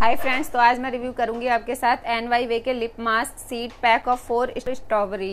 hi friends तो आज मैं रिव्यू करूंगी आपके साथ एन वाई वे के lip mask sheet pack of four strawberry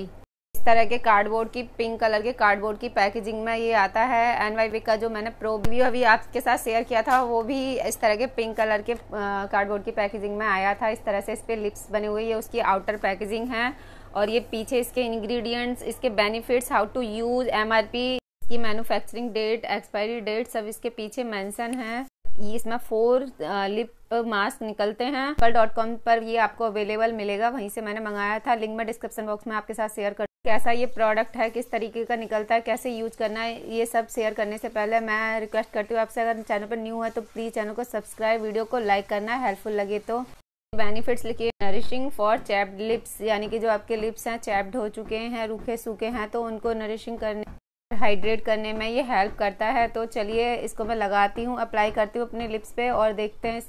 इस तरह के कार्डबोर्ड की पिंक कलर के कार्डबोर्ड की पैकेजिंग में ये आता है एन वाई वे का जो मैंने प्रो रिव्यू अभी आपके साथ शेयर किया था वो भी इस तरह के पिंक कलर के कार्डबोर्ड की पैकेजिंग में आया था इस तरह से इस पर लिप्स बने हुए ये उसकी आउटर पैकेजिंग है और ये पीछे इसके इन्ग्रीडियंट्स इसके बेनिफिट्स हाउ टू यूज पी इसकी मैन्युफैक्चरिंग डेट एक्सपायरी डेट सब इसके पीछे मेंशन है इसमें फोर लिप मास्क निकलते हैं पर डॉट कॉम पर ये आपको अवेलेबल मिलेगा वहीं से मैंने मंगाया था लिंक मैं डिस्क्रिप्शन बॉक्स में आपके साथ शेयर कर कैसा ये प्रोडक्ट है किस तरीके का निकलता है कैसे यूज करना है ये सब शेयर करने से पहले मैं रिक्वेस्ट करती हूँ आपसे अगर चैनल पर न्यू है तो प्लीज़ चैनल को सब्सक्राइब वीडियो को लाइक करना हेल्पफुल लगे तो बेनिफिट्स लिखिए नरिशिंग फॉर चैप्ड लिप्स यानी कि जो आपके लिप्स हैं चैप्ड हो चुके हैं रूखे सूखे हैं तो उनको नरिशिंग करने हाइड्रेट करने में ये हेल्प करता है तो चलिए इसको मैं लगाती हूँ अप्लाई करती हूँ अपने लिप्स पे और देखते हैं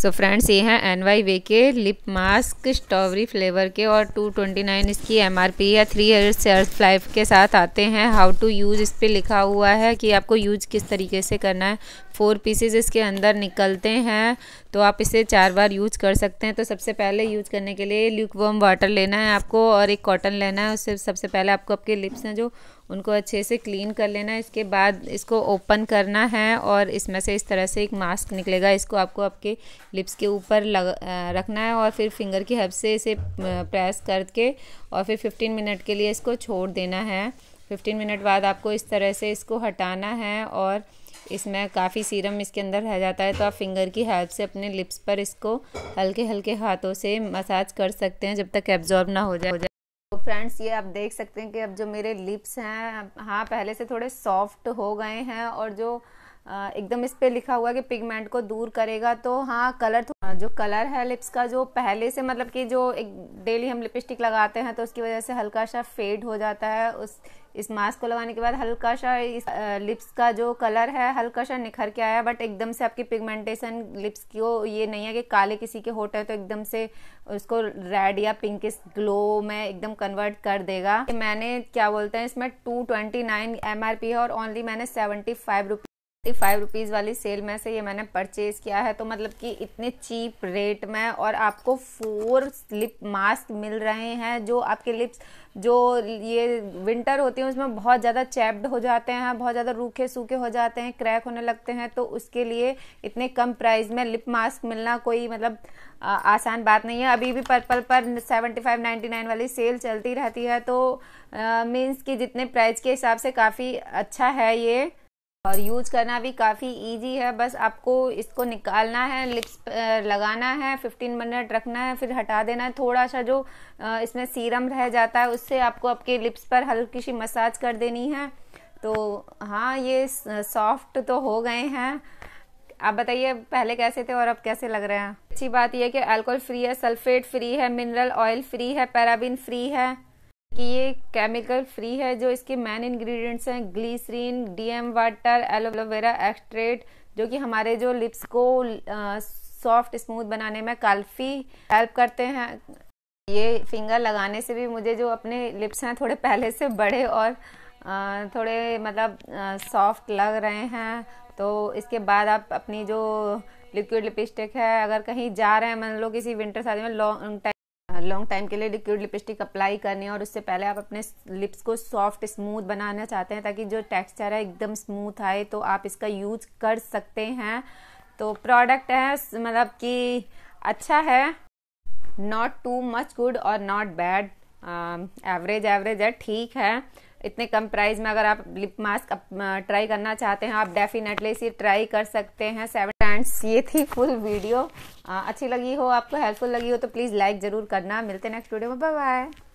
सो so फ्रेंड्स ये हैं एन वाई वे के लिप मास्क स्ट्रॉबेरी फ्लेवर के और 229 इसकी एम आर पी या थ्री सेल्स लाइफ के साथ आते हैं हाउ टू यूज़ इस पर लिखा हुआ है कि आपको यूज किस तरीके से करना है फोर पीसेज इसके अंदर निकलते हैं तो आप इसे चार बार यूज कर सकते हैं तो सबसे पहले यूज करने के लिए ल्यूक वर्म वाटर लेना है आपको और एक कॉटन लेना है उससे सबसे पहले आपको आपके लिप्स हैं जो उनको अच्छे से क्लीन कर लेना है इसके बाद इसको ओपन करना है और इसमें से इस तरह से एक मास्क निकलेगा इसको आपको आपके लिप्स के ऊपर लग रखना है और फिर फिंगर की हब से इसे प्रेस करके और फिर 15 मिनट के लिए इसको छोड़ देना है 15 मिनट बाद आपको इस तरह से इसको हटाना है और इसमें काफ़ी सीरम इसके अंदर रह जाता है तो आप फिंगर की हेल्प से अपने लिप्स पर इसको हल्के हल्के हाथों से मसाज कर सकते हैं जब तक एब्जॉर्ब ना हो जाए तो फ्रेंड्स ये आप देख सकते हैं कि अब जो मेरे लिप्स हैं हाँ पहले से थोड़े सॉफ्ट हो गए हैं और जो एकदम इस पे लिखा हुआ है कि पिगमेंट को दूर करेगा तो हाँ कलर जो कलर है लिप्स का जो पहले से मतलब कि जो एक डेली हम लिपस्टिक लगाते हैं तो उसकी वजह से हल्का सा फेड हो जाता है उस इस मास्क को लगाने के बाद हल्का सा इस लिप्स का जो कलर है हल्का सा निखर के आया बट एकदम से आपकी पिगमेंटेशन लिप्स की ये नहीं है कि काले किसी के होट है तो एकदम से उसको रेड या पिंक ग्लो में एकदम कन्वर्ट कर देगा मैंने क्या बोलते हैं इसमें two twenty nine M R P है और ओनली मैंने seventy five rupee five rupees वाली सेल में से ये मैंने परचेज़ किया है तो मतलब कि इतने चीप रेट में और आपको फोर लिप मास्क मिल रहे हैं जो आपके लिप्स जो ये विंटर होती हैं उसमें बहुत ज़्यादा चैप्ड हो जाते हैं बहुत ज़्यादा रूखे सूखे हो जाते हैं क्रैक होने लगते हैं तो उसके लिए इतने कम प्राइस में लिप मास्क मिलना कोई मतलब आ, आसान बात नहीं है अभी भी पर्पल पर सेवेंटी फाइव नाइन्टी नाइन वाली सेल चलती रहती है तो मीन्स कि जितने प्राइस के हिसाब से काफ़ी अच्छा है ये और यूज करना भी काफ़ी इजी है बस आपको इसको निकालना है लिप्स लगाना है 15 मिनट रखना है फिर हटा देना है थोड़ा सा जो इसमें सीरम रह जाता है उससे आपको आपके लिप्स पर हल्की सी मसाज कर देनी है तो हाँ ये सॉफ्ट तो हो गए हैं आप बताइए पहले कैसे थे और अब कैसे लग रहे हैं अच्छी बात यह कि अल्कोहल फ्री है सल्फेट फ्री है मिनरल ऑयल फ्री है पैराबिन फ्री है कि ये केमिकल फ्री है जो इसके मेन इंग्रेडिएंट्स हैं glycerine DM water aloe vera extract जो कि हमारे जो लिप्स को सॉफ्ट स्मूथ बनाने में काफ़ी हेल्प करते हैं ये फिंगर लगाने से भी मुझे जो अपने लिप्स हैं थोड़े पहले से बड़े और आ, थोड़े मतलब सॉफ्ट लग रहे हैं तो इसके बाद आप अपनी जो लिक्विड लिपस्टिक है अगर कहीं जा रहे हैं मान लो किसी विंटर शादी में लॉन्ग टाइम लॉन्ग टाइम के लिए लिक्विड लिपस्टिक अप्लाई करनी है और उससे पहले आप अपने लिप्स को सॉफ्ट स्मूथ बनाना चाहते हैं ताकि जो टेक्सचर है एकदम स्मूथ आए तो आप इसका यूज कर सकते हैं तो प्रोडक्ट है मतलब कि अच्छा है नॉट टू मच गुड और नॉट बैड एवरेज एवरेज है ठीक है इतने कम प्राइस में अगर आप लिप मास्क ट्राई करना चाहते हैं आप डेफिनेटली इसे ट्राई कर सकते हैं सेवन फ्रेंड्स ये थी फुल वीडियो अच्छी लगी हो आपको हेल्पफुल लगी हो तो प्लीज़ लाइक ज़रूर करना मिलते हैं नेक्स्ट वीडियो में बाय बाय